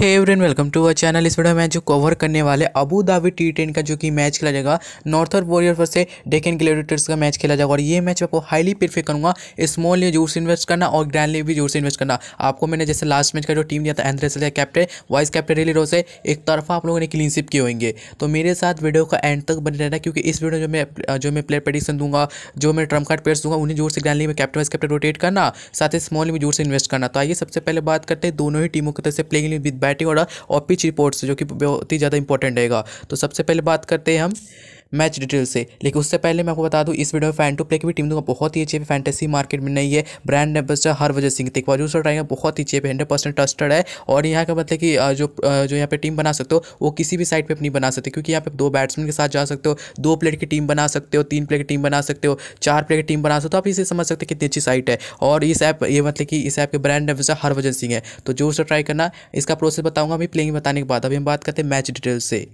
hey everyone welcome to our channel इस video में जो कवर करने वाले अबू धाबी टी टेन का जो कि मैच खेला जाएगा नॉर्थर वॉरियर डेक डेकन ग्लेडिटर्स का मैच खेला जाएगा और ये मैच आपको हाईली प्रीफर करूँगा स्मॉल ने जोर से इन्वेस्ट करना और ग्रैंड लिए भी जोर से इन्वेस्ट करना आपको मैंने जैसे लास्ट मैच का जो टीम दिया था एंड्रेस captain vice captain Rilee Rossouw से एक तरफा आप लोगों ने क्लीनशिप किए होंगे तो मेरे साथ वीडियो का एंड तक बने रहना क्योंकि इस वीडियो जो मैं जो मैं प्लेयर प्रडिक्शन दूंगा जो मैं ट्रम कार्ड प्लेयर्स दूंगा उन्हें जोर से ग्रैंड लीग में कैप्टन वाइस कैप्टन रोटेट करना साथ ही स्मॉल में जोर से इन्वेस्ट करना तो आइए सबसे पहले बात करते हैं दोनों ही टीमों की तरफ से प्लेइंग विद बैटिंग ऑर्डर और पिच रिपोर्ट जो कि बहुत ही ज़्यादा इंपॉर्टेंट रहेगा तो सबसे पहले बात करते हैं हम मैच डिटेल से लेकिन उससे पहले मैं आपको बता दूँ इस वीडियो में फैन टू प्ले की भी टीम दूंगा बहुत ही अच्छी फैंटेसी मार्केट में नहीं है ब्रांड एम्बेसडर वजह सिंह थे मौजूद सर ट्राइंग बहुत ही अच्छी हंड्रेड परसेंट ट्रस्टेड है और यहाँ का मतलब कि जो जो यहाँ पे टीम बना सकते हो वो किसी भी साइड पर अपनी बना सकते क्योंकि यहाँ पे दो बैट्समैन के साथ जा सकते हो दो प्लेयर की टीम बना सकते हो तीन प्लेयर की टीम बना सकते हो चार प्लेयर की टीम बना सकते हो तो आप इसे समझ सकते कितनी अच्छी साइट है और इस ऐप ये मतलब कि इस ऐप के ब्रांड एम्बेसडर हरभजन सिंह है तो जो से ट्राई करना इसका प्रोसेस बताऊंगा अभी प्लेइंग बताने के बाद अभी हम बात करते हैं मैच डिटेल्स से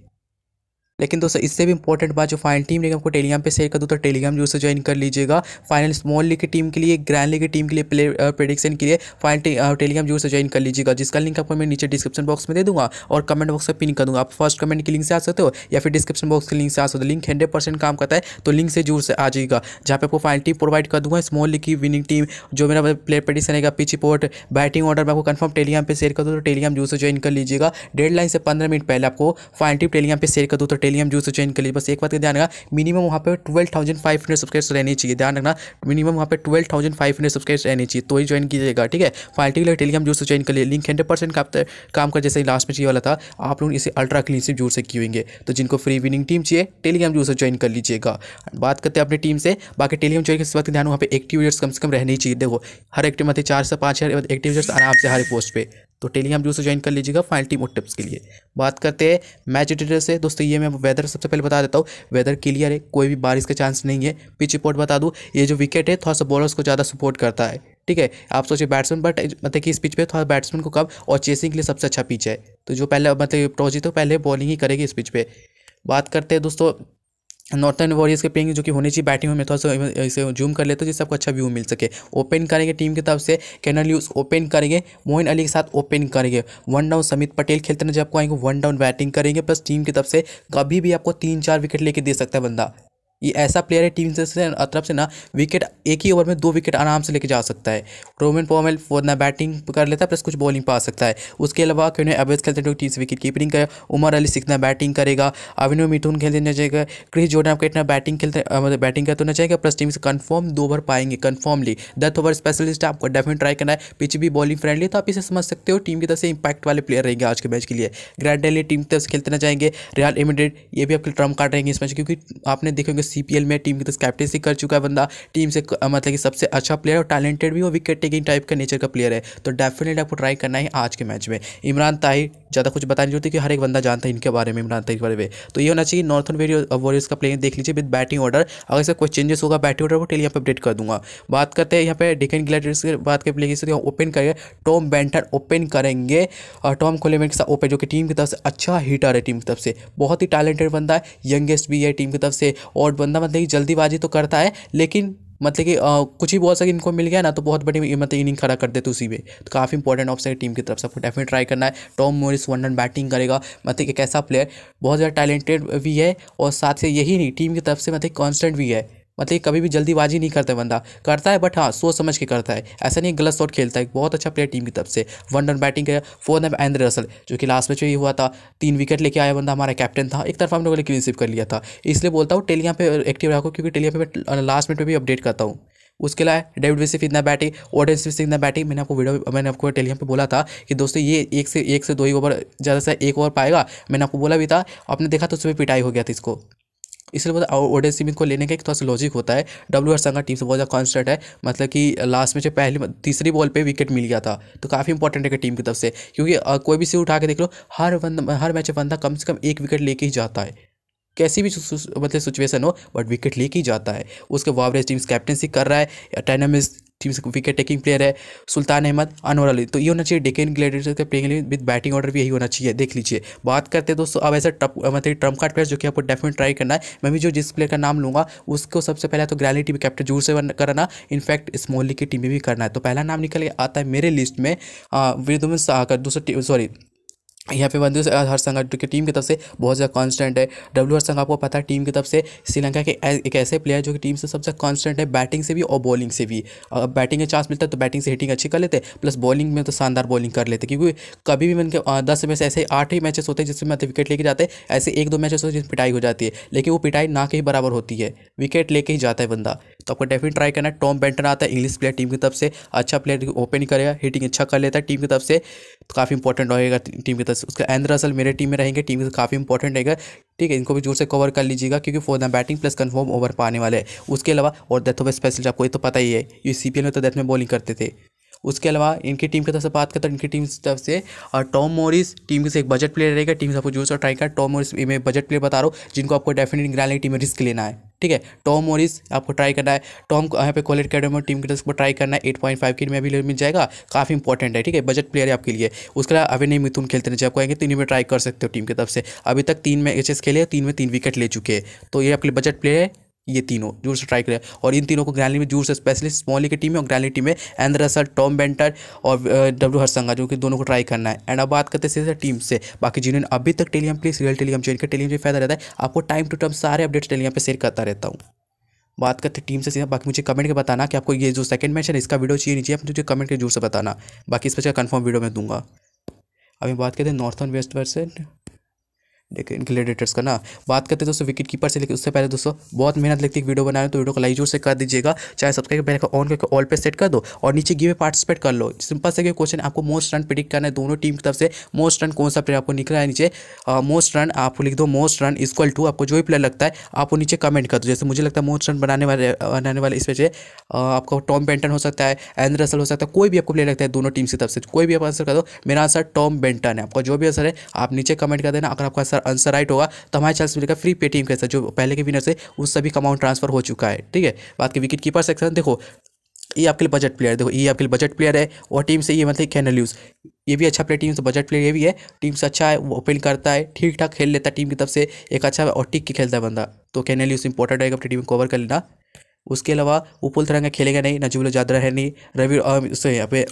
लेकिन दोस्तों इससे भी इंपॉर्टेंट बात जो फाइनल टीम लेकिन आपको टेलीग्राम पे शेयर कर दूँ तो टेलीग्राम जो से ज्वाइन कर लीजिएगा फाइनल स्मॉल लीग की टीम के लिए ग्रैंड लीग की टीम के लिए प्ले प्रेडिक्शन के लिए फाइनल टेलीग्राम जो से ज्वाइन कर लीजिएगा जिसका लिंक आपको मैं नीचे डिस्क्रिप्शन बॉक्स में दे दूँगा और कमेंट बॉक्स में पिन कर दूँगा आप फर्स्ट कमेंट की लिंक से आ सकते हो या फिर डिस्क्रिप्शन बॉक्स के लिंक से आ सकते हो लिंक हंड्रेड काम करता है तो लिंक से जोर से आ जाएगा जहाँ पर आपको फाइनल टीम प्रोवाइड कर दूँगा स्मॉल लीग की विनिंग टीम जो मेरा प्लेयर मतलब प्रेडिक्शन रहेगा पिच रिपोर्ट बैटिंग ऑर्डर मैं आपको कन्फर्म टेलीग्राम पर शेयर कर दूँ तो टेलीग्राम जो से ज्वाइन कर लीजिएगा लाइन से पंद्रह मिनट पहले आपको फाइनल टीम टेलीग्राम पर शेयर कर दूँ तो टेलीम जूस चैन के लिए बस एक बात का ध्यान रखना मिनिमम वहाँ पर twelve thousand five hundred subscribes रहनी चाहिए ध्यान रखना मिनिमम वहाँ पर twelve thousand five hundred subscribes रहनी चाहिए तो ही ज्वाइन कीजिएगा ठीक है पार्टिकुलर टेलियम जूस चैन के लिए लिंक हंड्रेड परसेंट काम कर जैसे लास्ट में चाहिए वाला था आप लोग इसे अल्ट्रा क्लीन से जूर से किएंगे तो जिनको फ्री विनिंग टीम चाहिए टेलीग्राम जूस ज्वाइन कर लीजिएगा बात करते हैं अपनी टीम से बाकी टेलीम ज्वाइन के बात ध्यान वहाँ पर एक्टिव कम से कम रहनी चाहिए देखो हर एक्टिव मतलब चार से पाँच हज़ार एक्टिव आराम से हर पोस्ट पर तो टेलीग्राम जो से ज्वाइन कर लीजिएगा फाइनल टीम और टिप्स के लिए बात करते हैं मैच डिटेल से दोस्तों ये मैं वेदर सबसे पहले बता देता हूँ वेदर क्लियर है कोई भी बारिश का चांस नहीं है पिच रिपोर्ट बता दूँ ये जो विकेट है थोड़ा सा बॉलर्स को ज़्यादा सपोर्ट करता है ठीक है आप सोचिए बैट्समैन बट मतलब कि इस पिच पे थोड़ा बैट्समैन को कब और चेसिंग के लिए सबसे अच्छा पिच है तो जो पहले मतलब टॉस जीतो पहले बॉलिंग ही करेगी इस पिच पर बात करते हैं दोस्तों नॉर्थन वॉरियर्स के प्लेइंग जो कि होनी चाहिए बैटिंग में थोड़ा सा इसे जूम कर लेते हैं जिससे आपको अच्छा व्यू मिल सके ओपन करेंगे टीम की तरफ से कैनल यूज ओपन करेंगे मोहन अली के साथ ओपन करेंगे वन डाउन समित पटेल खेलते हैं जब आपको आएंगे वन डाउन बैटिंग करेंगे प्लस टीम की तरफ से कभी भी आपको तीन चार विकेट लेके दे सकता है बंदा ये ऐसा प्लेयर है टीम से तरफ से ना विकेट एक ही ओवर में दो विकेट आराम से लेके जा सकता है रोमन पोमेल वो ना बैटिंग कर लेता है प्लस कुछ बॉलिंग पा सकता है उसके अलावा क्यों अवेज खेलते हैं टीम से विकेट कीपिंग करें उमर अली सिकना बैटिंग करेगा अविनो मिथुन खेलते ना चाहिएगा क्रिस जोडन आपका इतना बैटिंग खेलते बैटिंग मतलब करते ना जाएगा प्लस टीम से कन्फर्म दो ओवर पाएंगे कन्फर्मली दस ओवर स्पेशलिस्ट आपको डेफिनेट ट्राई करना है पिच भी बॉलिंग फ्रेंडली तो आप इसे समझ सकते हो टीम की तरफ से इंपैक्ट वाले प्लेयर रहेंगे आज के मैच के लिए ग्रैंड डेली टीम तरफ से खेलते ना जाएंगे रियल इमिडेट ये भी आपके ट्रम्प कार्ड रहेंगे इस मैच क्योंकि आपने देखेंगे एल में टीम की तरफ कैप्टनसी कर चुका है बंदा टीम से मतलब कि सबसे अच्छा प्लेयर और टैलेंटेड भी और विकेट टेकिंग टाइप का नेचर का प्लेयर है तो डेफिनेटली आपको ट्राई करना है आज के मैच में इमरान ताहिर ज़्यादा कुछ बताने जरूरत है कि हर एक बंदा जानता है इनके बारे में इमरान ताहिर के बारे में तो ये होना चाहिए नॉर्थन वॉरियर्स uh, का प्लेयर देख लीजिए विद बैटिंग ऑर्डर अगर इसका कोई चेंजेस होगा बैटिंग ऑर्डर वो टेली यहाँ पर अपडेट कर दूंगा बात करते हैं यहाँ पे डिकेन ग्लैडर्स की बात कर प्लेइंग ओपन करेंगे टॉम बैंटन ओपन करेंगे और टॉम कोलेमेंट के साथ ओपन जो कि टीम की तरफ से अच्छा हीटर है टीम की तरफ से बहुत ही टैलेंटेड बंदा है यंगेस्ट भी है टीम की तरफ से और और बंदा मतलब कि जल्दीबाजी तो करता है लेकिन मतलब कि कुछ ही बहुत सके इनको मिल गया ना तो बहुत बड़ी मतलब इनिंग खड़ा कर देते उसी में तो काफ़ी इंपॉर्टेंट ऑप्शन है टीम की तरफ से आपको डेफिनेट ट्राई करना है टॉम मोरिस वंडन बैटिंग करेगा मतलब कि कैसा प्लेयर बहुत ज़्यादा टैलेंटेड भी है और साथ से यही नहीं टीम की तरफ से मतलब कॉन्स्टेंट भी है मतलब कभी भी जल्दीबाजी नहीं करता बंदा करता है बट हाँ सोच समझ के करता है ऐसा नहीं गलत शॉट खेलता है बहुत अच्छा प्लेयर टीम की तरफ से वन रन बैटिंग है फोर रन एंद्रे रसल जो कि लास्ट मैच में ही हुआ था तीन विकेट लेके आया बंदा हमारा कैप्टन था एक तरफ हम लोगों ने क्लीनशिप कर लिया था इसलिए बोलता हूँ टेलियाँ पे एक्टिव रखो क्योंकि टेलिया पे मैं लास्ट मिनट में भी अपडेट करता हूँ उसके लिए डेविड विसिफ इतना बैटिंग ओडन सिफ इतना बैटिंग मैंने आपको वीडियो मैंने आपको टेलीग्राम पे बोला था कि दोस्तों ये एक से एक से दो ही ओवर ज़्यादा से एक ओवर पाएगा मैंने आपको बोला भी था आपने देखा तो उसमें पिटाई हो गया था इसको इसलिए मतलब ओडे सिमिथ को लेने का एक थोड़ा सा लॉजिक होता है डब्ल्यू हरसंगा टीम से बहुत ज़्यादा कॉन्स्टेंट है मतलब कि लास्ट में जो पहली तीसरी बॉल पर विकेट मिल गया था तो काफ़ी इंपॉर्टेंट है टीम की तरफ से क्योंकि कोई भी से उठा के देख लो हर बंदा हर मैच बंदा कम से कम एक विकेट लेके ही जाता है कैसी भी मतलब सिचुएशन हो बट विकेट लेके ही जाता है उसके वावरेज टीम्स कैप्टनसी कर रहा है टाइनामिस टीम से विकेट टेकिंग प्लेयर है सुल्तान अहमद अनवर अली तो ये होना चाहिए डेकेन ग्लेडर्स के प्लेइंग विद बैटिंग ऑर्डर भी यही होना चाहिए देख लीजिए बात करते हैं दोस्तों अब ऐसे ट्रप मतलब ट्रम्प कार्ड प्लेयर जो कि आपको डेफिनेट ट्राई करना है मैं भी जो जिस प्लेयर का नाम लूँगा उसको सबसे पहले तो ग्रैली टीम कैप्टन जूर से करना इनफैक्ट स्मॉल की टीम में भी करना है तो पहला नाम निकल आता है मेरे लिस्ट में वीरदुमिन दूसरा सॉरी यहाँ पे बंधु संघ की टीम की तरफ से बहुत ज़्यादा कांस्टेंट है डब्ल्यू संघ आपको पता है टीम की तरफ से श्रीलंका के एक ऐसे प्लेयर जो कि टीम से सबसे कांस्टेंट है बैटिंग से भी और बॉलिंग से भी अगर बैटिंग का चांस मिलता है तो बैटिंग से हिटिंग अच्छी कर लेते प्लस बॉलिंग में तो शानदार बॉलिंग कर लेते क्योंकि कभी भी उनके दस में से ऐसे आठ ही मैचेस होते हैं जिसमें मतलब विकेट लेके जाते हैं ऐसे एक दो मैचेस होते हैं जिसमें पिटाई हो जाती है लेकिन वो पिटाई ना के ही बराबर होती है विकेट लेके ही जाता है बंदा तो आपको डेफिन ट्राई करना है टॉम बेंटन आता है इंग्लिश प्लेयर टीम की तरफ से अच्छा प्लेयर ओपनिंग करेगा हिटिंग अच्छा कर लेता है टीम की तरफ से तो काफ़ी इंपॉर्टेंट रहेगा टीम की तरफ से उसका एंद्र असल मेरे टीम में रहेंगे टीम से काफ़ी इंपॉर्टेंट रहेगा ठीक है इनको भी जोर से कवर कर लीजिएगा क्योंकि for the batting plus confirm over पाने वाले हैं उसके अलावा और डेथ ऑफ स्पेशल आपको ये तो पता ही है ये सी में तो डेथ में बॉलिंग करते थे उसके अलावा इनकी टीम की तरफ से बात करते हैं इनकी टीम की तरफ से और टॉम मोरिस टीम से एक बजट प्लेयर रहेगा टीम से आपको जोर से ट्राई कर टॉम मोरिस मैं बजट प्लेयर बता रहा हूँ जिनको आपको डेफिनेट निकालने की टीम में रिस्क लेना है ठीक है टॉम मोरिस आपको ट्राई करना है टॉम यहाँ पे कॉलेज अकेडमी टीम के को ट्राई करना है एट पॉइंट फाइव की में भी मिल जाएगा काफ़ी इंपॉर्टेंट है ठीक है बजट प्लेयर है आपके लिए उसके अलावा अभी नहीं मिथुन खेलते हैं जब कहेंगे तो में ट्राई कर सकते हो टीम की तरफ से अभी तक तीन एस खेले तीन में तीन विकेट ले चुके हैं तो ये आपके लिए बजट प्लेयर है ये तीनों जोर से ट्राई करें और इन तीनों को ग्रैंडली में जोर से स्पेशलिस्ट स्मॉली की टीम में और ग्रैंडली टीम में एंद्र रसल टॉम बेंटर और डब्ल्यू हरसंगा जो कि दोनों को ट्राई करना है एंड अब बात करते हैं सीधे टीम से बाकी जिन्होंने अभी तक Telegram please real Telegram join कर टेलीग्राम से फायदा रहता है आपको टाइम टू टाइम सारे अपडेट्स टेलीग्राम पर शेयर करता रहता हूँ बात करते टीम से सीधा बाकी मुझे कमेंट के बताना कि आपको ये जो सेकंड मैच है इसका वीडियो चाहिए नीचे आप मुझे कमेंट के जोर से बताना बाकी इस पर कंफर्म वीडियो में दूंगा अभी बात करते हैं नॉर्थन वेस्ट वर्सेज ग्लेडिएटर्स का ना बात करते हैं दोस्तों विकेट कीपर से लेकिन उससे पहले दोस्तों बहुत मेहनत लगती है वीडियो बनाने तो वीडियो को लाइक जोर से कर दीजिएगा चाहे सब्सक्राइब पहले का ऑन करके ऑल पे सेट कर दो और नीचे गेम में पार्टिसिपेट कर लो सिंपल से क्वेश्चन आपको मोस्ट रन प्रिडिक्ट करना है दोनों टीम की तरफ से मोस्ट रन कौन सा प्लेयर आपको निकला है नीचे मोस्ट रन आपको लिख दो मोस्ट रन इक्वल टू आपको जो भी प्लेयर लगता है आप वो नीचे कमेंट कर दो जैसे मुझे लगता है मोस्ट रन बनाने वाले बनाने वाले इस वजह आपका टॉम बेंटन हो सकता है एंड रसल हो सकता है कोई भी आपको प्लेयर लगता है दोनों टीम की तरफ से कोई भी आप आंसर कर दो मेरा आंसर टॉम बेंटन है आपका जो भी आंसर है आप नीचे कमेंट कर देना अगर आपका आंसर आंसर राइट होगा तो हमारे चांस मिलेगा फ्री पेटीएम कैसे जो पहले के विनर से उस सभी का अमाउंट ट्रांसफर हो चुका है ठीक है बात की विकेट कीपर सेक्शन देखो ये आपके लिए बजट प्लेयर देखो ये आपके लिए बजट प्लेयर है और टीम से ये मतलब कैनल यूज ये भी अच्छा प्लेयर टीम से बजट प्लेयर ये भी है टीम से अच्छा है वो ओपन करता है ठीक ठाक खेल लेता है टीम की तरफ से एक अच्छा और टिक के खेलता है बंदा तो कैनल यूज इंपॉर्टेंट रहेगा अपनी टीम को कवर कर लेना उसके अलावा उपुल तरंगा खेलेगा नहीं नजूल जादरा है नहीं रवि यहाँ पे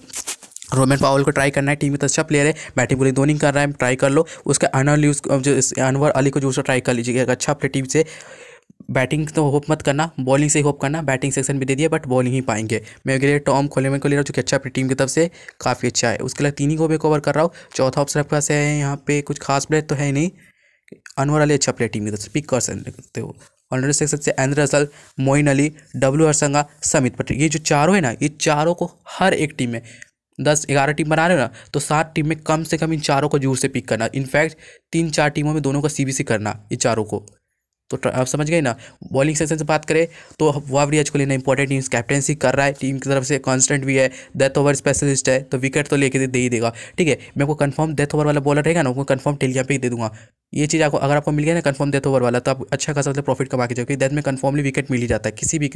रोमन पावल को ट्राई करना है टीम में तो अच्छा प्लेयर है बैटिंग बोली दोनों कर रहा है ट्राई कर लो उसका अनवर यूज़ जो अनवर अली को जो ट्राई कर लीजिए अच्छा प्ले टीम से बैटिंग तो होप मत करना बॉलिंग से ही होप करना बैटिंग सेक्शन भी दे दिया बट बॉलिंग ही पाएंगे मैं अगले टॉम टॉम में को ले रहा हूँ जो कि अच्छा अपनी टीम की तरफ से काफ़ी अच्छा है उसके लिए तीन ही को भी कवर कर रहा हूँ चौथा ऑप्शन आपके पास है यहाँ पे कुछ खास प्लेयर तो है ही नहीं अनवर अली अच्छा प्लेयर टीम की तरफ से पिक कर सकते हो ऑलराउंडर सेक्शन से Andre Russell Moeen Ali W Hasaranga Samit Patel ये जो चारों है ना ये चारों को हर एक टीम में दस ग्यारह टीम बना रहे हो ना तो सात टीम में कम से कम इन चारों को जोर से पिक करना इनफैक्ट तीन चार टीमों में दोनों का सी करना इन चारों को तो आप समझ गए ना बॉलिंग सेक्शन से बात करें तो वावरी आज को लेना इंपॉर्टेंट टीम्स कैप्टनसी कर रहा है टीम की तरफ से कांस्टेंट भी है डेथ ओवर स्पेशलिस्ट है तो विकेट तो लेके दे ही देगा ठीक है मैं आपको कंफर्म डेथ ओवर वाला बॉलर रहेगा ना उनको कंफर्म टेलिया पे ही दे दूंगा ये चीज़ आपको अगर आपको मिल गया ना कन्फर्म डेथ ओवर वाला तो आप अच्छा खासा प्रॉफिट कमा के क्योंकि डेथ में कन्फर्मली विकेट मिल ही जाता है किसी भी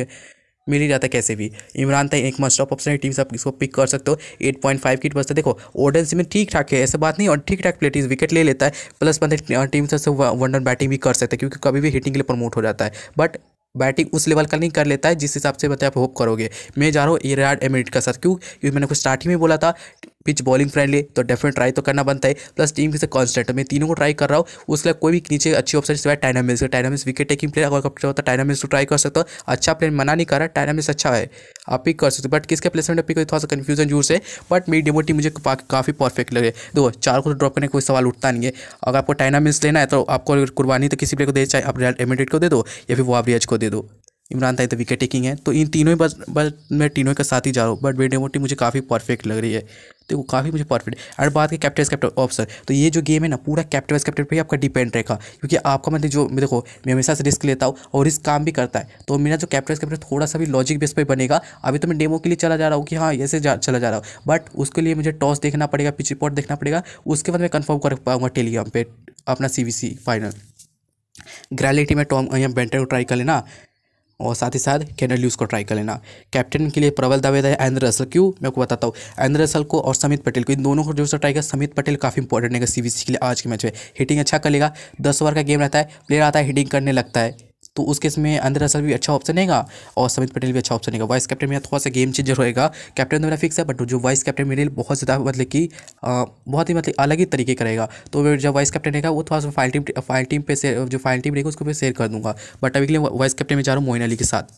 मिल ही जाता है कैसे भी इमरान तय एक मस्ट ऑफ ऑप्शन है से आप इसको पिक कर सकते हो एट पॉइंट फाइव किट बचता है देखो ओडन में ठीक ठाक है ऐसे बात नहीं और ठीक ठाक प्लेटिस विकेट ले लेता है प्लस बंदे टीम से वन बैटिंग भी कर सकते हैं क्योंकि कभी भी हिटिंग के लिए प्रमोट हो जाता है बट बैटिंग उस लेवल का नहीं कर लेता है जिस हिसाब से बताए आप होप करोगे मैं जा रहा हूँ इराड एमिट का साथ क्यों क्योंकि मैंने कुछ स्टार्टिंग में बोला था पिच बॉलिंग फ्रेंडली तो डेफिनेट ट्राई तो करना बनता है प्लस टीम के से कॉन्स्टेंट मैं तीनों को ट्राई कर रहा हूँ उसके कोई भी नीचे अच्छी ऑप्शन सिवाय टाइनामिक्स का टाइनामिक्स विकेट टेकिंग प्लेयर अगर कप्टन होता है टाइनामिक्स ट्राई कर सकते हो अच्छा प्लेयर मना नहीं कर रहा टाइनामिक्स अच्छा है आप पिक कर सकते बट किसके प्लेसमेंट कोई थोड़ा सा कन्फ्यूजन जरूर से बट मेरी डेमो टीम मुझे काफ़ी परफेक्ट लगे देखो चार को ड्रॉप तो करने कोई सवाल उठता नहीं है अगर आपको टाइनामिक्स लेना है तो आपको कुर्बानी तो किसी प्लेयर को दे चाहे आप एमिडेट को दे दो या फिर वो वावरियाज को दे दो इमरान ताहिर विकेट टेकिंग है तो इन तीनों ही बस बस मैं तीनों के साथ ही जा रहा हूँ बट बेडे मोटी मुझे काफ़ी परफेक्ट लग रही है तो वो काफ़ी मुझे परफेक्ट और बात की कैप्टन कैप्टन ऑफिसर तो ये जो गेम है ना पूरा कैप्टन वाइज कैप्टन पर ही आपका डिपेंड रहेगा क्योंकि आपका मतलब जो देखो मैं हमेशा से रिस्क लेता हूँ और रिस्क काम भी करता है तो मेरा जो कैप्टन कैप्टन थोड़ा सा भी लॉजिक बेस पर बनेगा अभी तो मैं डेमो के लिए चला जा रहा हूँ कि हाँ ऐसे चला जा रहा हूँ बट उसके लिए मुझे टॉस देखना पड़ेगा पिच रिपोर्ट देखना पड़ेगा उसके बाद मैं कन्फर्म कर पाऊँगा टेलीग्राम पर अपना सी फाइनल ग्रैलिटी में टॉम यहाँ बेंटर को ट्राई कर लेना और साथ ही साथ कैनल यूज़ को ट्राई कर लेना कैप्टन के लिए प्रबल दावेदार है एंद्र रसल क्यों मैं आपको बताता हूँ एंद्र रसल को और समित पटेल को इन दोनों को जो ट्राई कर समित पटेल काफ़ी इंपॉर्टेंट रहेगा सी के लिए आज के मैच में हिटिंग अच्छा कर लेगा दस ओवर का गेम रहता है प्लेयर आता है हिटिंग करने लगता है तो उस केस में अंदर असल भी अच्छा ऑप्शन रहेगा और समित पटेल भी अच्छा ऑप्शन रहेगा वाइस कैप्टन मेरा थोड़ा सा गेम चेंजर होएगा कैप्टन तो मेरा फिक्स है बट जो वाइस कैप्टन मेरे लिए बहुत ज़्यादा मतलब कि बहुत ही मतलब अलग ही तरीके करेगा तो जब वाइस कैप्टन रहेगा वो थोड़ा सा फाइल टीम फाइल टीम पे जो फाइल टीम रहेगा उसको मैं शेयर कर दूँगा बट अभी के लिए वाइस कैप्टन में जा रहा हूँ मोइन अली के साथ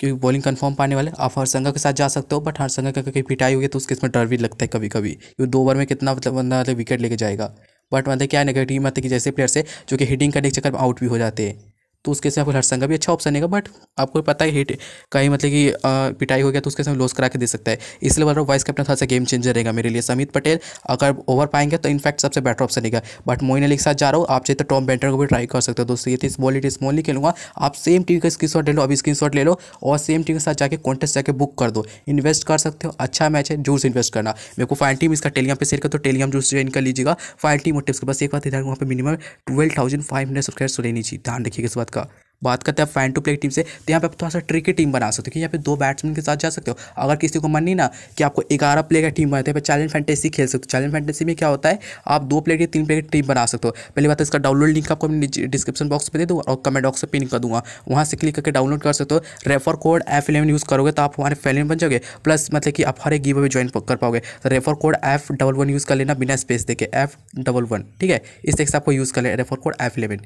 क्योंकि बॉलिंग कन्फर्म पाने वाले आप हर संगा के साथ जा सकते हो बट हर संगा का कहीं पिटाई हुई है तो उसके इसमें डर भी लगता है कभी कभी क्योंकि दो ओवर में कितना मतलब बंदा मतलब विकेट लेके जाएगा बट मतलब क्या नेगेटिव मतलब कि जैसे प्लेयर से जो कि हिटिंग करने के चक्कर में आउट भी हो जाते हैं तो उसके से आपको लड़संगा भी अच्छा ऑप्शन है बट आपको पता है हिट कहीं मतलब कि पिटाई हो गया तो उसके साथ लॉस करा के दे सकता है इसलिए बोल रहा हूँ वाइस कैप्टन थोड़ा सा गेम चेंजर रहेगा मेरे लिए समित पटेल अगर ओवर पाएंगे तो इनफैक्ट सबसे बेटर ऑप्शन रहेगा बट मोइन अली के साथ जा रहा हूँ आप चाहिए तो टॉम बेंटर को भी ट्राई कर सकते हो दोस्तों ये थी स्मॉल इट स्मॉल ही खेलूंगा आप सेम टीम का स्क्रीन ले लो अभी स्क्रीन ले लो और सेम टीम के साथ जाकर कॉन्टेस्ट जाकर बुक कर दो इन्वेस्ट कर सकते हो अच्छा मैच है जूस से इन्वेस्ट करना मेरे को फाइन टीम इसका टेलीग्राम पर शेयर कर तो टेलीग्राम जूस ज्वाइन कर लीजिएगा फाइन टीम और टिप्स के पास एक बात इधर वहाँ पर minimum twelve thousand five hundred subscribes लेनी लीजिए ध्यान रखिएगा इस बात बात का बात करते हैं आप टू प्ले टीम से तो यहाँ पे आप थोड़ा सा ट्रिकी टीम बना सकते हो कि यहाँ पे दो बैट्समैन के साथ जा सकते हो अगर किसी को मन नहीं ना कि आपको ग्यारह प्ले का टीम बनाते हैं चैलेंज फैंटेसी खेल सकते हो चैलेंज फैंटेसी में क्या होता है आप दो प्लेयर की तीन प्लेयर की टीम बना सकते हो पहली बात तो इसका डाउनलोड लिंक आपको डिस्क्रिप्शन बॉक्स में दे दूँगा और कमेंट बॉक्स से पिन कर दूँगा वहाँ से क्लिक करके डाउनलोड कर सकते हो refer code F eleven use करोगे तो आप हमारे फैलिन बन जाओगे प्लस मतलब कि आप हर एक गिव ज्वाइन कर पाओगे तो refer code F double one use कर लेना बिना स्पेस देके एफ डबल वन ठीक है इस तरीके से आपको यूज़ कर लेना रेफर कोड एफ इलेवन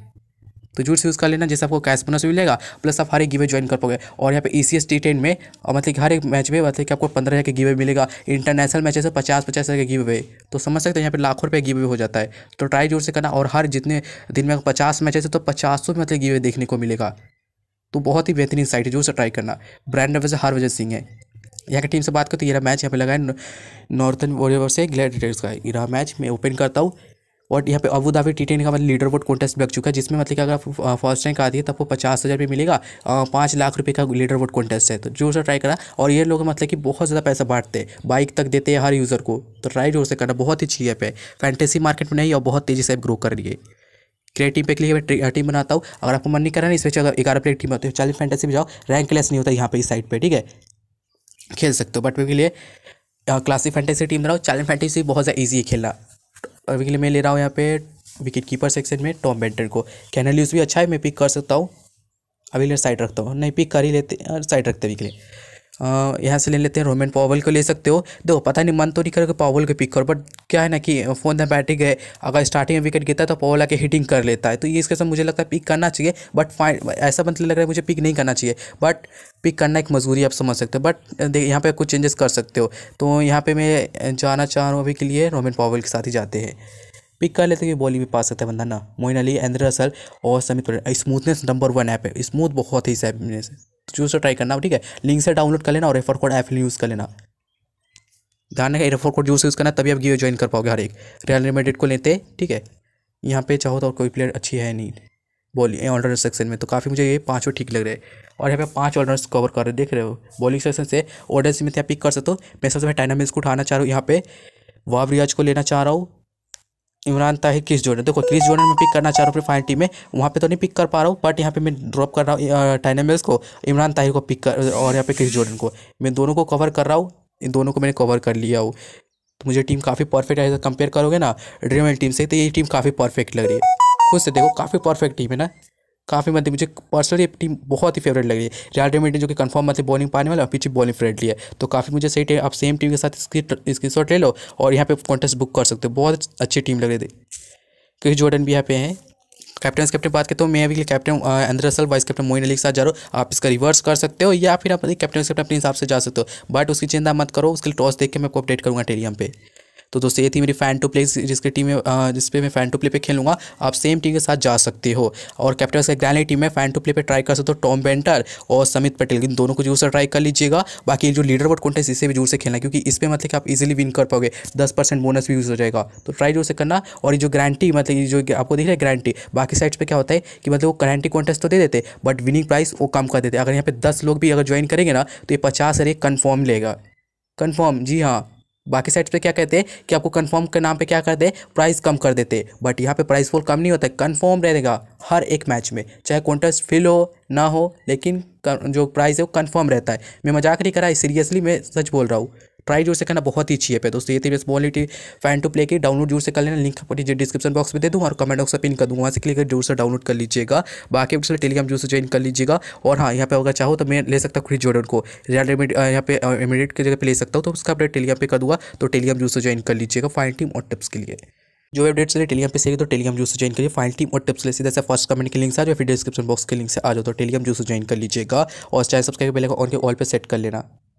तो जरूर से यूज़ कर लेना जैसे आपको कैश बोनस मिलेगा प्लस आप हर एक गिवे ज्वाइन कर पाओगे और यहाँ पे E C S T ten में और मतलब कि हर एक मैच में मतलब कि आपको पंद्रह हज़ार के गिवे मिलेगा इंटरनेशनल मैच से पचास पचास हज़ार के गिवे तो समझ सकते हैं यहाँ पे लाखों रुपये गिवे हो जाता है तो ट्राई जोर से करना और हर जितने दिन में पचास मैच है तो पचास सौ मतलब गिवे देखने को मिलेगा तो बहुत ही बेहतरीन साइट है जोर से ट्राई करना ब्रांड से हर वजह सिंह है यहाँ की टीम से बात करते तो ये मैच यहाँ पे लगा है नॉर्थन वॉरियर से ग्लैडिएटर्स का ये मैच मैं ओपन करता हूँ और यहाँ पे अबू धाबी टी का मतलब लीडर बोर्ड कॉन्टेस्ट लग चुका है जिसमें मतलब कि अगर आप फर्स्ट रैंक आती है तब वो पचास हज़ार रुपये मिलेगा पाँच लाख रुपये का लीडर बोर्ड कॉन्टेस्ट है तो जोर से ट्राई करा और ये लोग मतलब कि बहुत ज़्यादा पैसा बांटते हैं बाइक तक देते हैं हर यूज़र को तो ट्राई जोर से करना बहुत ही अच्छी ऐप है फैंटेसी मार्केट में नहीं और बहुत तेज़ी से ग्रो कर रही है क्रिएटिव टीम पे के लिए मैं टीम बनाता हूँ अगर आपको मन नहीं करा ना इस इसमें अगर ग्यारह प्लेयर टीम आती है चालीस फैंटेसी भी जाओ रैंक लेस नहीं होता यहाँ पर इस साइड पर ठीक है खेल सकते हो बट मेरे लिए क्लासिक फैंटेसी टीम बनाओ चालीस फैंटेसी बहुत ज़्यादा ईजी है खेलना अभी के लिए मैं ले रहा हूँ यहाँ पे विकेट कीपर सेक्शन में टॉम बेंटर को कैनल यूज़ भी अच्छा है मैं पिक कर सकता हूँ अभी के लिए साइड रखता हूँ नहीं पिक कर ही लेते साइड रखते अभी के लिए यहाँ से ले लेते हैं रोमेन पावल को ले सकते हो देखो पता नहीं मन तो नहीं करेगा पावल को पिक करो बट क्या है ना कि फोन में बैटिंग है अगर स्टार्टिंग में विकेट गिरता है तो पावल आके हिटिंग कर लेता है तो ये इसके साथ मुझे लगता है पिक करना चाहिए बट फाइन ऐसा मतलब लग रहा है मुझे पिक नहीं करना चाहिए बट पिक करना एक मजबूरी आप समझ सकते हो बट यहाँ पर कुछ चेंजेस कर सकते हो तो यहाँ पर मैं जाना चाह रहा हूँ अभी के लिए रोमेन पावल के साथ ही जाते हैं पिक कर लेते हैं बॉलिंग भी पा सकता है बंदा ना मोइन अली एंद्र असल और Samit smoothness number one app है स्मूथ बहुत ही से जो से ट्राई करना ठीक है लिंक से डाउनलोड कर लेना और रेफर कोड एफ यूज़ कर लेना ध्यान रखें रेफर कोड यूज़ यूज़ करना तभी आप गिवे ज्वाइन कर पाओगे हर एक रियल लिमिटेड को लेते ठीक है यहाँ पे चाहो तो और कोई प्लेयर अच्छी है नहीं बॉलिंग ऑलराउंडर सेक्शन में तो काफ़ी मुझे ये पाँचों ठीक लग रहे हैं और यहाँ पे पाँच ऑलराउंडर्स कवर कर रहे देख रहे हो बॉलिंग सेक्शन से ऑर्डर स्मिथ यहाँ पिक कर सकते हो मैं सबसे पहले टाइना मिल्स को उठाना चाह रहा हूँ यहाँ पे वाव रियाज को लेना चाह रहा हूँ इमरान ताहिर क्रिस जॉर्डन देखो क्रिस जॉर्डन में पिक करना चाह रहा हूँ अपनी फाइनल टीम में वहाँ पे तो नहीं पिक कर पा रहा हूँ बट यहाँ पे मैं ड्रॉप कर रहा हूँ टाइनमेल्स को इमरान ताहिर को पिक कर और यहाँ पे क्रिस जॉर्डन को मैं दोनों को कवर कर रहा हूँ इन दोनों को मैंने कवर कर लिया हूँ तो मुझे टीम काफ़ी परफेक्ट है कंपेयर करोगे ना ड्रीम टीम से तो ये टीम काफ़ी परफेक्ट लग रही है खुद से देखो काफ़ी परफेक्ट टीम है ना काफ़ी मतलब मुझे पर्सनली टीम बहुत ही फेवरेट लग रही है रियल रेमेडी जो कि कंफर्म मतलब बॉलिंग पाने वाला और पीछे बॉलिंग फ्रेंडली है तो काफ़ी मुझे सही टीम आप सेम टीम के साथ इसकी इसकी शॉट ले लो और यहाँ पे कॉन्टेस्ट बुक कर सकते हो बहुत अच्छी टीम लग रही थी क्योंकि जॉर्डन भी यहाँ पे हैं कैप्टन कैप्टन बात करते हो मैं अभी कैप्टन अंदर असल वाइस कैप्टन मोइन अली के साथ जा रहा हूँ आप इसका रिवर्स कर सकते हो या फिर आप कैप्टन कैप्टन अपने हिसाब से जा सकते हो बट उसकी चिंता मत करो उसके लिए टॉस देख के मैं आपको अपडेट करूँगा टेलीम पे तो दोस्तों ये थी मेरी फ़ैन टू प्ले जिसकी टीम में जिस पर मैं फ़ैन टू प्ले पे खेलूँगा आप सेम टीम के साथ जा सकते हो और कैप्टन का ग्रैंड टीम में फ़ैन टू प्ले पे ट्राई कर सकते हो टॉम बेंटर और समित पटेल इन दोनों को जरूर से ट्राई कर लीजिएगा बाकी जो लीडर वर्ड कॉन्टेस्ट इसे भी जरूर से खेलना क्योंकि इस पर मतलब कि आप इजिली विन कर पाओगे दस परसेंट बोनस भी यूज़ हो जाएगा तो ट्राई जरूर से करना और ये जो ग्रांटी मतलब ये जो आपको दिख रहा है ग्रांटी बाकी साइड पर क्या होता है कि मतलब वो ग्रांटी कॉन्टेस्ट तो दे देते बट विनिंग प्राइस वो कम कर देते अगर यहाँ पे दस लोग भी अगर ज्वाइन करेंगे ना तो ये पचास हर एक कन्फर्म लेगा कन्फर्म जी हाँ बाकी साइट्स पे क्या कहते हैं कि आपको कंफर्म के नाम पे क्या करते दे प्राइस कम कर देते बट यहाँ पे प्राइस फॉल कम नहीं होता कंफर्म रहेगा हर एक मैच में चाहे कॉन्टेस्ट फिल हो ना हो लेकिन जो प्राइस है वो कंफर्म रहता है मैं मजाक नहीं कर रहा सीरियसली मैं सच बोल रहा हूँ ट्राई जोर से करना बहुत ही अच्छी है दोस्तों ये थी best mobility fan to play की डाउनलोड जोर से कर लेना लिंक अपनी डिस्क्रिप्शन बॉक्स में दे दूँ और कमेंट बॉक्स में पिन कर दूँ वहाँ से क्लिक कर जोर से डाउनलोड कर लीजिएगा बाकी अपने टेलीग्राम जोर से ज्वाइन कर लीजिएगा और हाँ यहाँ पे अगर चाहो तो मैं ले सकता हूँ खुद जोड़न को यहाँ पे इमीडिएट की जगह पर ले सकता हूँ तो उसका अपडेट टेलीग्राम पर कर दूँगा तो टेलीग्राम जोर से ज्वाइन कर लीजिएगा फाइन टीम और टिप्स के लिए जो अपडेट तो से टेलीग्राम पे सही तो टेलीग्राम जूस से ज्वाइन करिए फाइनल टीम और टिप्स ले सीधा से फर्स्ट कमेंट के लिंक से आ जाओ फिर डिस्क्रिप्शन बॉक्स के लिंक से आ जाओ तो टेलीग्राम जूस से ज्वाइन कर लीजिएगा और चाहे सब्सक्राइब पहले ऑन के ऑल पे सेट कर लेना